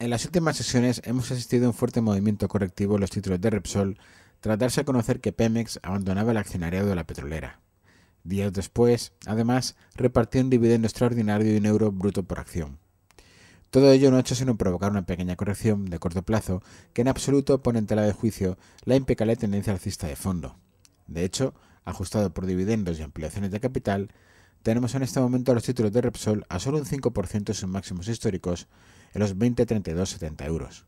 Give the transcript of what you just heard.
En las últimas sesiones hemos asistido a un fuerte movimiento correctivo en los títulos de Repsol tras darse a conocer que Pemex abandonaba el accionariado de la petrolera. Días después, además, repartió un dividendo extraordinario de un euro bruto por acción. Todo ello no ha hecho sino provocar una pequeña corrección de corto plazo que en absoluto pone en tela de juicio la impecable tendencia alcista de fondo. De hecho, ajustado por dividendos y ampliaciones de capital, tenemos en este momento a los títulos de Repsol a solo un 5% de sus máximos históricos en los 20, 32, 70 euros.